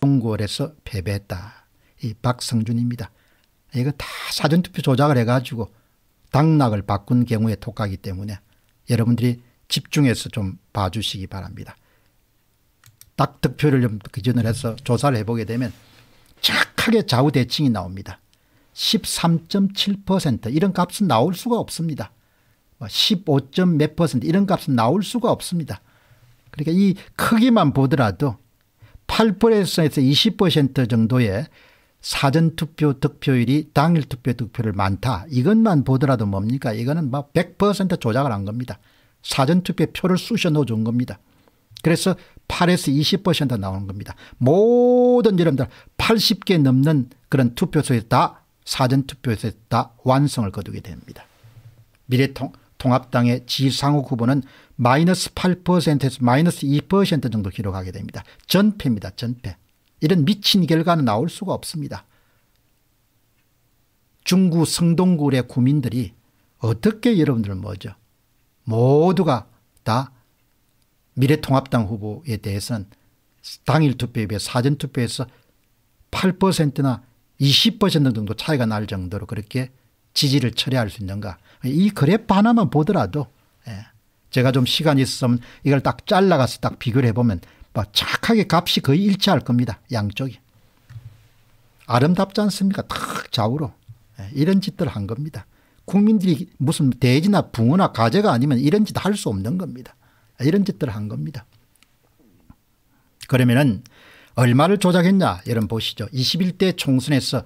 동골에서 패배했다. 이 박성준입니다. 이거 다 사전투표 조작을 해가지고 당락을 바꾼 경우에 독하기 때문에 여러분들이 집중해서 좀 봐주시기 바랍니다. 딱 득표를 좀 기준을 해서 조사를 해보게 되면 착하게 좌우대칭이 나옵니다. 13.7% 이런 값은 나올 수가 없습니다. 15. 뭐 몇 퍼센트 이런 값은 나올 수가 없습니다. 그러니까 이 크기만 보더라도 8%에서 20% 정도의 사전투표 득표율이 당일 투표 득표를 많다. 이것만 보더라도 뭡니까 이거는 막100% 조작을 한 겁니다. 사전투표 표를 쑤셔 넣어준 겁니다. 그래서 8에서 20% 나오는 겁니다. 모든 여러분들 80개 넘는 그런 투표소에 다 사전투표에서 소다 완성을 거두게 됩니다. 미래통 통합당의 지상욱 후보는 마이너스 8%에서 마이너스 2% 정도 기록하게 됩니다. 전패입니다. 전패. 이런 미친 결과는 나올 수가 없습니다. 중구 성동굴의 구민들이 어떻게 여러분들 뭐죠? 모두가 다 미래통합당 후보에 대해서는 당일 투표에 비해 사전 투표에서 8%나 20% 정도 차이가 날 정도로 그렇게 지지를 철회할 수 있는가. 이 그래프 하나만 보더라도 예. 제가 좀 시간이 있으면 이걸 딱 잘라가서 딱 비교를 해보면 뭐 착하게 값이 거의 일치할 겁니다. 양쪽이. 아름답지 않습니까? 탁 좌우로. 예. 이런 짓들 한 겁니다. 국민들이 무슨 돼지나 붕어나 가재가 아니면 이런 짓 할 수 없는 겁니다. 이런 짓들 한 겁니다. 그러면은 얼마를 조작했냐 여러분 보시죠. 21대 총선에서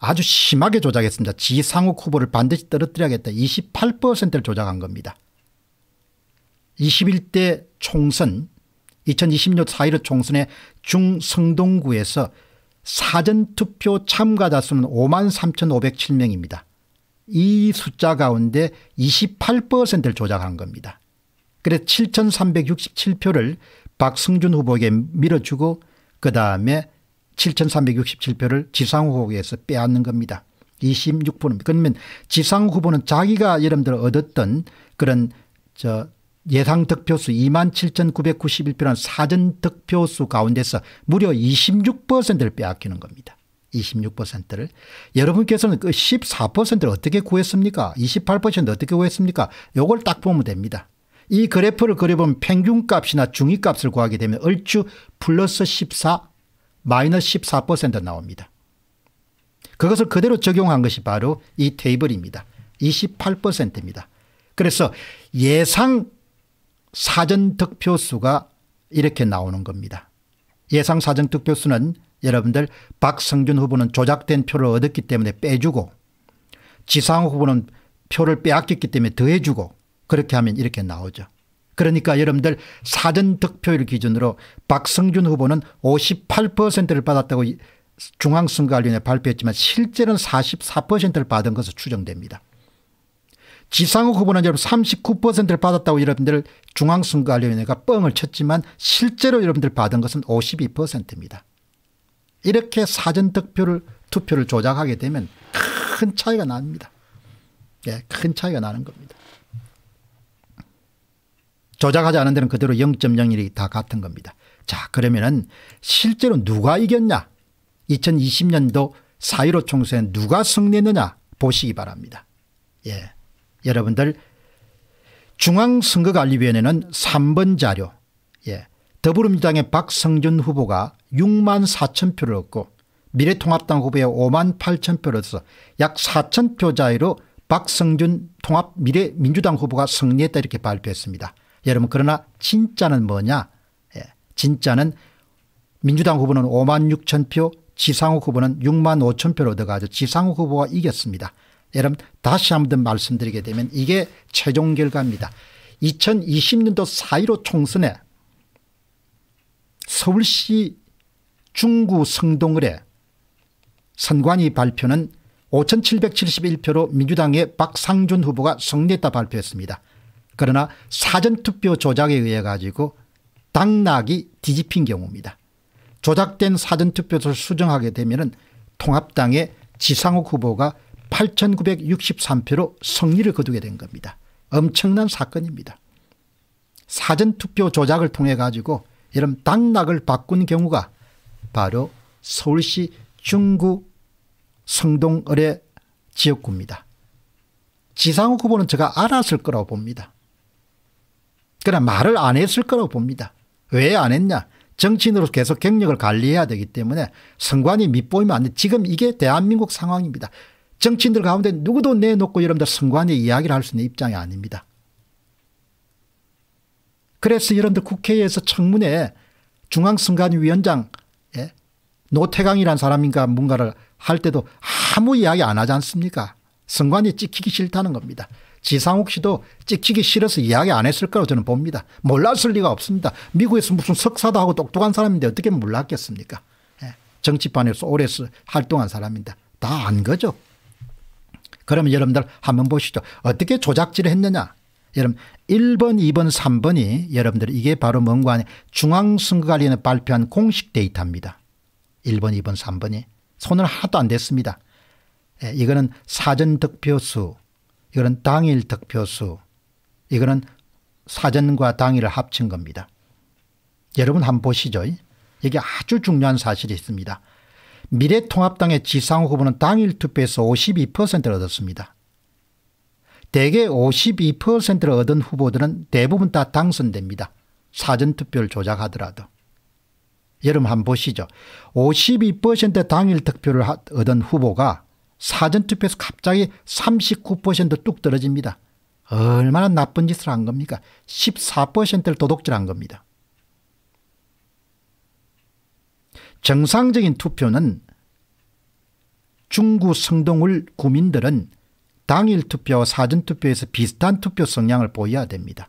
아주 심하게 조작했습니다. 지상욱 후보를 반드시 떨어뜨려야겠다. 28%를 조작한 겁니다. 21대 총선 2020년 4.15 총선에 중성동구에서 사전투표 참가자 수는 5만 3,507명입니다. 이 숫자 가운데 28%를 조작한 겁니다. 그래서 7,367표를 박승준 후보에게 밀어주고 그 다음에 7,367표를 지상 후보에서 빼앗는 겁니다. 26%입니다. 그러면 지상 후보는 자기가 여러분들 얻었던 그런 저 예상 득표수 27,991표라는 사전 득표수 가운데서 무려 26%를 빼앗기는 겁니다. 26%를. 여러분께서는 그 14%를 어떻게 구했습니까? 28% 어떻게 구했습니까? 요걸 딱 보면 됩니다. 이 그래프를 그려보면 평균값이나 중위값을 구하게 되면 얼추 플러스 14 마이너스 14% 나옵니다. 그것을 그대로 적용한 것이 바로 이 테이블입니다. 28%입니다. 그래서 예상 사전 득표수가 이렇게 나오는 겁니다. 예상 사전 득표수는 여러분들 박성준 후보는 조작된 표를 얻었기 때문에 빼주고 지상 후보는 표를 빼앗겼기 때문에 더해주고 그렇게 하면 이렇게 나오죠. 그러니까 여러분들 사전 득표율 기준으로 박성준 후보는 58%를 받았다고 중앙선거관리위원회 발표했지만 실제는 44%를 받은 것으로 추정됩니다. 지상욱 후보는 여러분 39%를 받았다고 여러분들 중앙선거관리위원회가 뻥을 쳤지만 실제로 여러분들 받은 것은 52%입니다. 이렇게 사전 득표를 투표를 조작하게 되면 큰 차이가 납니다. 예, 큰 차이가 나는 겁니다. 조작하지 않은 데는 그대로 0.01이 다 같은 겁니다. 자 그러면은 실제로 누가 이겼냐 2020년도 4.15 총선에 누가 승리했느냐 보시기 바랍니다. 예. 여러분들 중앙선거관리위원회는 3번 자료 예. 더불어민주당의 박성준 후보가 6만 4천 표를 얻고 미래통합당 후보에 5만 8천 표를 얻어서 약 4천 표 자유로 박성준 통합 미래민주당 후보가 승리했다 이렇게 발표했습니다. 여러분 그러나 진짜는 뭐냐? 예, 진짜는 민주당 후보는 5만 6천 표, 지상욱 후보는 6만 5천 표로 얻어가지고 지상욱 후보가 이겼습니다. 여러분 다시 한 번 말씀드리게 되면 이게 최종 결과입니다. 2020년도 4.15 총선에 서울시 중구 성동을에 선관위 발표는 5,771표로 민주당의 박상준 후보가 승리했다 발표했습니다. 그러나 사전투표 조작에 의해 가지고 당락이 뒤집힌 경우입니다. 조작된 사전투표를 수정하게 되면 통합당의 지상욱 후보가 8963표로 승리를 거두게 된 겁니다. 엄청난 사건입니다. 사전투표 조작을 통해 가지고 이런 당락을 바꾼 경우가 바로 서울시 중구 성동을의 지역구입니다. 지상욱 후보는 제가 알았을 거라고 봅니다. 그러나 말을 안 했을 거라고 봅니다. 왜 안 했냐. 정치인으로 계속 경력을 관리해야 되기 때문에 선관위 밑보이면 안 돼. 지금 이게 대한민국 상황입니다. 정치인들 가운데 누구도 내놓고 여러분들 선관위 이야기를 할 수 있는 입장이 아닙니다. 그래서 여러분들 국회에서 청문회 중앙선관위위원장 예, 노태강이라는 사람인가 뭔가를 할 때도 아무 이야기 안 하지 않습니까? 선관위 찍히기 싫다는 겁니다. 지상욱 씨도 찍히기 싫어서 이야기 안 했을 거라고 저는 봅니다. 몰랐을 리가 없습니다. 미국에서 무슨 석사도 하고 똑똑한 사람인데 어떻게 몰랐겠습니까? 예, 정치판에서 오래 활동한 사람입니다. 다 안 거죠. 그러면 여러분들 한번 보시죠. 어떻게 조작질을 했느냐. 여러분 1번 2번 3번이 여러분들 이게 바로 뭔가 하니 중앙선거관리에 발표한 공식 데이터입니다. 1번 2번 3번이. 손을 하나도 안 댔습니다. 예, 이거는 사전 득표수 이거는 당일 득표수 이거는 사전과 당일을 합친 겁니다. 여러분 한번 보시죠. 여기 아주 중요한 사실이 있습니다. 미래통합당의 지상호 후보는 당일 투표에서 52%를 얻었습니다. 대개 52%를 얻은 후보들은 대부분 다 당선됩니다. 사전투표를 조작하더라도. 여러분 한번 보시죠. 52% 당일 득표를 얻은 후보가 사전투표에서 갑자기 39%뚝 떨어집니다. 얼마나 나쁜 짓을 한 겁니까? 14%를 도둑질한 겁니다. 정상적인 투표는 중구 성동을 구민들은 당일 투표와 사전 투표에서 비슷한 투표 성향을 보여야 됩니다.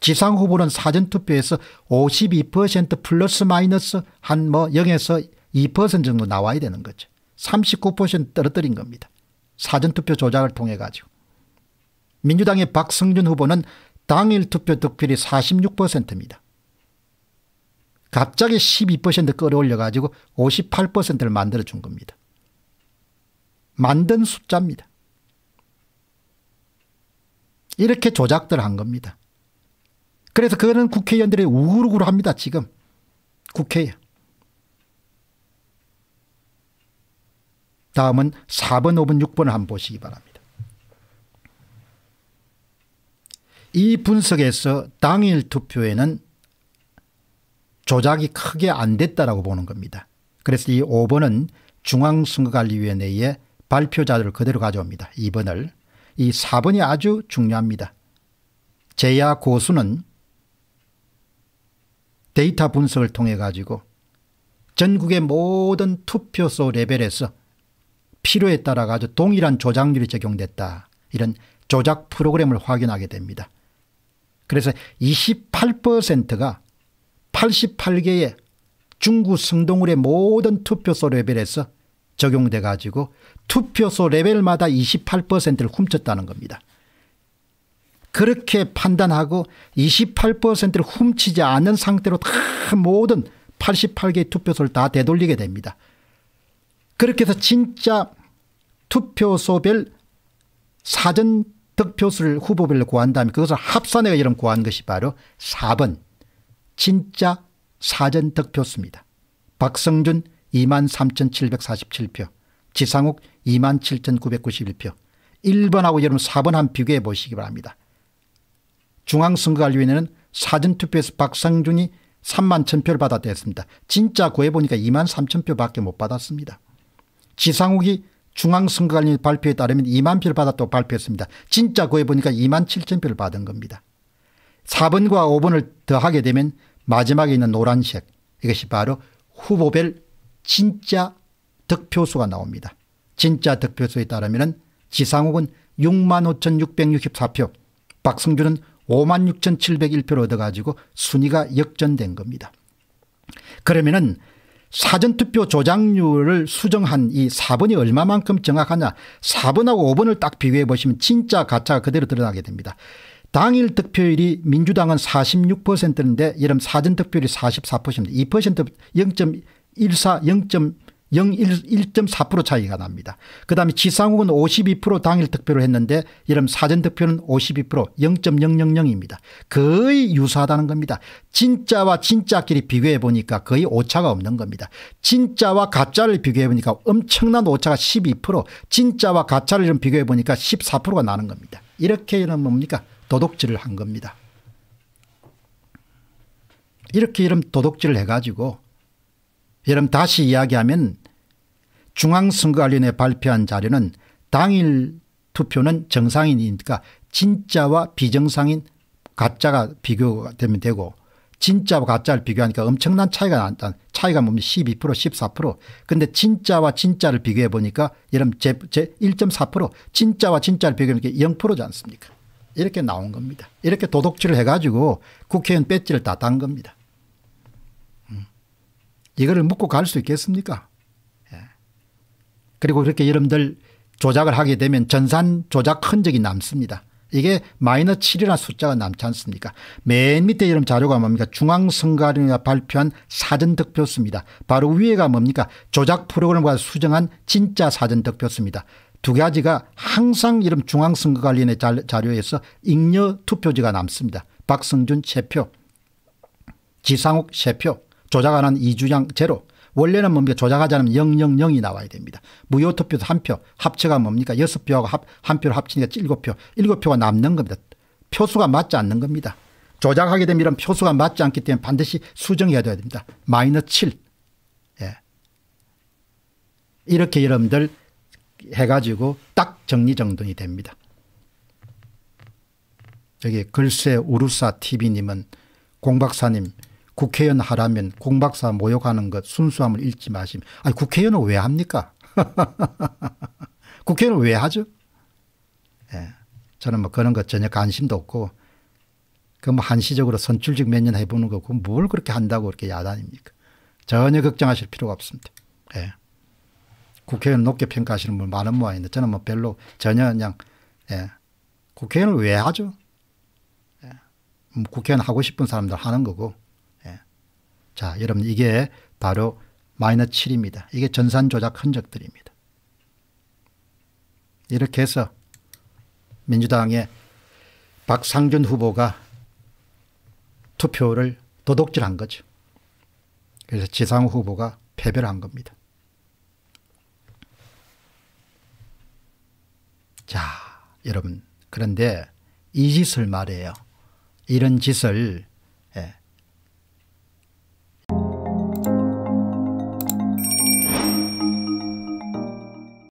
지상 후보는 사전 투표에서 52% 플러스 마이너스 한뭐 0에서 2% 정도 나와야 되는 거죠. 39% 떨어뜨린 겁니다. 사전투표 조작을 통해 가지고. 민주당의 박성준 후보는 당일 투표 득표율이 46%입니다. 갑자기 12% 끌어올려 가지고 58%를 만들어 준 겁니다. 만든 숫자입니다. 이렇게 조작들 한 겁니다. 그래서 그거는 국회의원들이 우글우글 합니다, 지금. 국회에. 다음은 4번, 5번, 6번을 한번 보시기 바랍니다. 이 분석에서 당일 투표에는 조작이 크게 안 됐다라고 보는 겁니다. 그래서 이 5번은 중앙선거관리위원회의 발표자를 그대로 가져옵니다. 2번을. 이 4번이 아주 중요합니다. 제야 고수는 데이터 분석을 통해 가지고 전국의 모든 투표소 레벨에서 필요에 따라 아주 동일한 조작률이 적용됐다. 이런 조작 프로그램을 확인하게 됩니다. 그래서 28%가 88개의 중구 성동울의 모든 투표소 레벨에서 적용돼 가지고 투표소 레벨마다 28%를 훔쳤다는 겁니다. 그렇게 판단하고 28%를 훔치지 않은 상태로 다 모든 88개의 투표소를 다 되돌리게 됩니다. 그렇게 해서 진짜 투표소별 사전 득표수를 후보별로 구한 다음에 그것을 합산해 이름 구한 것이 바로 4번 진짜 사전 득표수입니다. 박성준 23,747표 지상욱 27,991표 1번하고 여러분 4번 한 비교해 보시기 바랍니다. 중앙선거관리위원회는 사전투표에서 박상준이 3만 1000표를 받았다 했습니다. 진짜 구해보니까 2만 3000표밖에 못 받았습니다. 지상욱이 중앙선거관리 발표에 따르면 2만 표를 받았다고 발표했습니다. 진짜 구해보니까 2만 7천 표를 받은 겁니다. 4번과 5번을 더하게 되면 마지막에 있는 노란색 이것이 바로 후보별 진짜 득표수가 나옵니다. 진짜 득표수에 따르면 지상욱은 6만 5,664표 박승준은 5만 6,701표를 얻어가지고 순위가 역전된 겁니다. 그러면은 사전투표 조작률을 수정한 이 4번이 얼마만큼 정확하냐 4번하고 5번을 딱 비교해 보시면 진짜 가짜가 그대로 드러나게 됩니다. 당일 득표율이 민주당은 46%인데 여름 사전득표율이 44%입니다. 2% 0.14, 0. 0.4% 1 차이가 납니다. 그다음에 지상욱은 52% 당일 득표를 했는데 이런 사전 득표는 52% 0.000입니다. 거의 유사하다는 겁니다. 진짜와 진짜끼리 비교해 보니까 거의 오차가 없는 겁니다. 진짜와 가짜를 비교해 보니까 엄청난 오차가 12% 진짜와 가짜를 좀 비교해 보니까 14%가 나는 겁니다. 이렇게 이런 뭡니까 도덕질을한 겁니다. 이렇게 이런 도덕질을 해가지고 여러분 다시 이야기하면 중앙선거관리원에 발표한 자료는 당일 투표는 정상인이니까 그러니까 진짜와 비정상인 가짜가 비교되면 가 되고 진짜와 가짜를 비교하니까 엄청난 차이가 난다. 차이가 뭡니까 12% 14% 근데 진짜와 진짜를 비교해 보니까 여러분 제, 제1.4% 진짜와 진짜를 비교하니까 0%지 않습니까 이렇게 나온 겁니다. 이렇게 도덕질을 해가지고 국회의원 배지를 다 딴 겁니다. 음. 이거를 묻고 갈 수 있겠습니까 그리고 그렇게 여러분들 조작을 하게 되면 전산 조작 흔적이 남습니다. 이게 마이너 7이라는 숫자가 남지 않습니까 맨 밑에 이러 자료가 뭡니까 중앙선거위원회가 발표한 사전득표수입니다. 바로 위에가 뭡니까 조작 프로그램과 수정한 진짜 사전득표수입니다. 두 가지가 항상 이런 중앙선거관리위원회 자료에서 잉여 투표지가 남습니다. 박성준 세표 지상욱 세표 조작하는 이주양 제로 원래는 뭡니까 조작하자면 000이 나와야 됩니다. 무효 투표도 한 표, 합체가 뭡니까 여섯 표하고 합, 한 표를 합치니까 일곱 표, 일곱 표가 남는 겁니다. 표수가 맞지 않는 겁니다. 조작하게 되면 이런 표수가 맞지 않기 때문에 반드시 수정해야 됩니다. 마이너 7. 예. 이렇게 여러분들 해가지고 딱 정리정돈이 됩니다. 저기 글쎄 우루사 TV님은 공박사님 국회의원 하라면 공박사 모욕하는 것 순수함을 잃지 마십니 아니 국회의원은 왜 합니까? 국회의원은 왜 하죠? 예. 저는 뭐 그런 것 전혀 관심도 없고 그 뭐 한시적으로 선출직 몇 년 해보는 거고 뭘 그렇게 한다고 그렇게 야단입니까? 전혀 걱정하실 필요가 없습니다. 예. 국회의원 높게 평가하시는 분 많은 모양인데 저는 뭐 별로 전혀 그냥 예. 국회의원을 왜 하죠? 예. 음, 국회의원 하고 싶은 사람들 하는 거고 자, 여러분 이게 바로 마이너스 7입니다. 이게 전산 조작 흔적들입니다. 이렇게 해서 민주당의 박상준 후보가 투표를 도둑질한 거죠. 그래서 지상 후보가 패배를 한 겁니다. 자, 여러분 그런데 이 짓을 말해요. 이런 짓을